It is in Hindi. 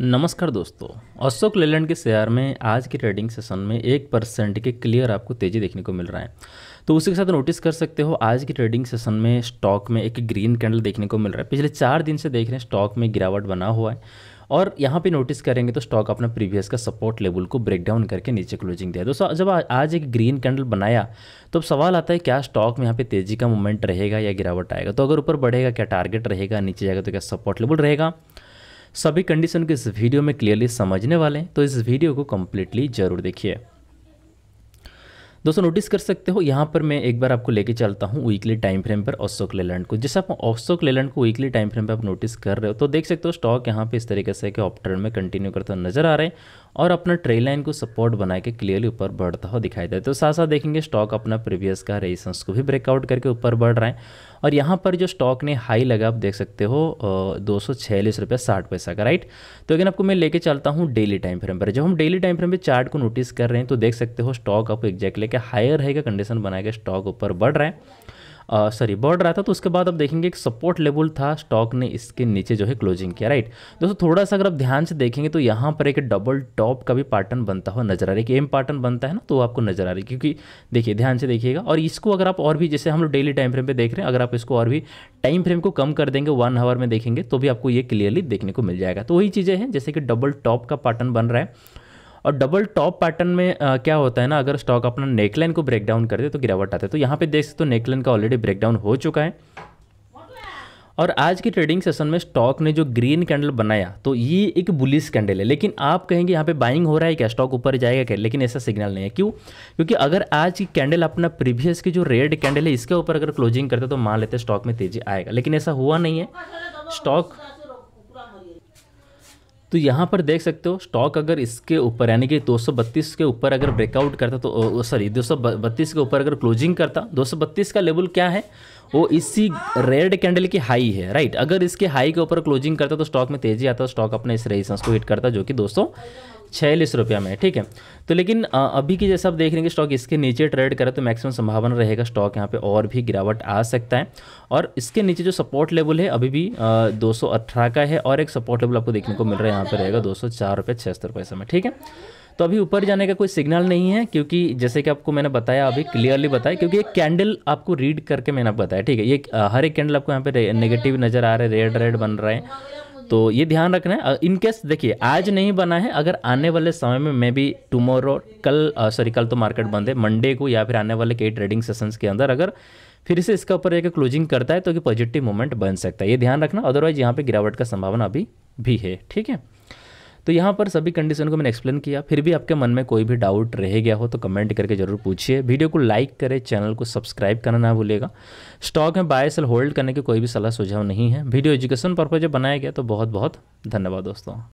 नमस्कार दोस्तों अशोक लेलैंड के शेयर में आज के ट्रेडिंग सेशन में एक परसेंट के क्लियर आपको तेज़ी देखने को मिल रहा है तो उसी के साथ नोटिस कर सकते हो आज के ट्रेडिंग सेशन में स्टॉक में एक ग्रीन कैंडल देखने को मिल रहा है पिछले चार दिन से देख रहे हैं स्टॉक में गिरावट बना हुआ है और यहाँ पे नोटिस करेंगे तो स्टॉक अपना प्रीवियस का सपोर्ट लेवल को ब्रेक डाउन करके नीचे क्लोजिंग दिया दोस्तों जब आज एक ग्रीन कैंडल बनाया तो अब सवाल आता है क्या स्टॉक में यहाँ पे तेज़ी का मूवमेंट रहेगा या गिरावट आएगा तो अगर ऊपर बढ़ेगा क्या टारगेट रहेगा नीचे जाएगा तो क्या सपोर्ट लेवल रहेगा सभी कंडीशन को इस वीडियो में क्लियरली समझने वाले हैं तो इस वीडियो को कम्प्लीटली ज़रूर देखिए दोस्तों नोटिस कर सकते हो यहाँ पर मैं एक बार आपको लेके चलता हूँ वीकली टाइम फ्रेम पर अशोक लेलैंड को जैसे आप अशोक लेलैंड को वीकली टाइम फ्रेम पर आप नोटिस कर रहे हो तो देख सकते हो स्टॉक यहाँ पे इस तरीके से कि में कंटिन्यू करता नजर आ रहे हैं और अपना ट्रेल लाइन को सपोर्ट बना के क्लियरली ऊपर बढ़ता हुआ दिखाई देता है तो साथ साथ देखेंगे स्टॉक अपना प्रीवियस का रेजिस्टेंस को भी ब्रेकआउट करके ऊपर बढ़ रहा है और यहाँ पर जो स्टॉक ने हाई लगा आप देख सकते हो दो सौ छियालीस रुपये साठ पैसा का राइट तो अगर आपको मैं लेके चलता हूँ डेली टाइम फ्रेम पर जब हम डेली टाइम फ्रेम पर चार्ट को नोटिस कर रहे हैं तो देख सकते हो स्टॉक आपको एग्जैक्ट लेके हायर रहेगा कंडीशन बनाएगा स्टॉक ऊपर बढ़ रहा है सॉरी बढ़ रहा था तो उसके बाद अब देखेंगे एक सपोर्ट लेवल था स्टॉक ने इसके नीचे जो है क्लोजिंग किया राइट दोस्तों थोड़ा सा अगर आप ध्यान से देखेंगे तो यहाँ पर एक डबल टॉप का भी पैटर्न बनता हुआ नजर आ रहा है कि एम पैटर्न बनता है ना तो आपको नजर आ रही है क्योंकि देखिए ध्यान से देखिएगा और इसको अगर आप और भी जैसे हम लोग डेली टाइम फ्रेम पर देख रहे हैं अगर आप इसको और भी टाइम फ्रेम को कम कर देंगे वन आवर में देखेंगे तो भी आपको ये क्लियरली देखने को मिल जाएगा तो वही चीज़ें हैं जैसे कि डबल टॉप का पैटर्न बन रहा है और डबल टॉप पैटर्न में आ, क्या होता है ना अगर स्टॉक अपना नेकलाइन को ब्रेक डाउन कर दे तो गिरावट आती है तो यहाँ पे देख सकते हो नेकलाइन का ऑलरेडी ब्रेक डाउन हो चुका है और आज के ट्रेडिंग सेशन में स्टॉक ने जो ग्रीन कैंडल बनाया तो ये एक बुलिस कैंडल है लेकिन आप कहेंगे यहाँ पे बाइंग हो रहा है क्या स्टॉक ऊपर जाएगा क्या लेकिन ऐसा सिग्नल नहीं है क्यों क्योंकि अगर आज की कैंडल अपना प्रीवियस की जो रेड कैंडल है इसके ऊपर अगर क्लोजिंग करते तो मान लेते स्टॉक में तेजी आएगा लेकिन ऐसा हुआ नहीं है स्टॉक तो यहाँ पर देख सकते हो स्टॉक अगर इसके ऊपर यानी कि 232 के ऊपर अगर ब्रेकआउट करता तो सॉरी 232 के ऊपर अगर क्लोजिंग करता 232 का लेवल क्या है वो इसी रेड कैंडल की हाई है राइट अगर इसके हाई के ऊपर क्लोजिंग करता तो स्टॉक में तेजी आता स्टॉक अपने इस रेजिस्टेंस को हिट करता जो कि दोस्तों छियालीस रुपया में ठीक है तो लेकिन अभी की जैसे आप देख रहे हैं कि स्टॉक इसके नीचे ट्रेड करें तो मैक्सिमम संभावना रहेगा स्टॉक यहाँ पे और भी गिरावट आ सकता है और इसके नीचे जो सपोर्ट लेवल है अभी भी दो का है और एक सपोर्ट लेवल आपको देखने को मिल रहा है यहाँ पर रहेगा दो सौ पैसे में ठीक है तो अभी ऊपर जाने का कोई सिग्नल नहीं है क्योंकि जैसे कि आपको मैंने बताया अभी क्लियरली बताया क्योंकि एक कैंडल आपको रीड करके मैंने बताया ठीक है ये हर एक कैंडल आपको यहाँ पे नेगेटिव नज़र आ रहे रेड रेड बन रहे हैं तो ये ध्यान रखना है इनकेस देखिए आज नहीं बना है अगर आने वाले समय में मे बी टुमारो कल सॉरी कल तो मार्केट बंद है मंडे को या फिर आने वाले कई ट्रेडिंग सेशंस के अंदर अगर फिर से इसका ऊपर एक क्लोजिंग करता है तो कि पॉजिटिव मोमेंट बन सकता है ये ध्यान रखना अदरवाइज यहाँ पे गिरावट का संभावना अभी भी है ठीक है तो यहाँ पर सभी कंडीशन को मैंने एक्सप्लेन किया फिर भी आपके मन में कोई भी डाउट रह गया हो तो कमेंट करके जरूर पूछिए वीडियो को लाइक करें चैनल को सब्सक्राइब करना ना भूलेगा स्टॉक में बाय सेल होल्ड करने की कोई भी सलाह सुझाव नहीं है वीडियो एजुकेशन पर्पज जब बनाया गया तो बहुत बहुत धन्यवाद दोस्तों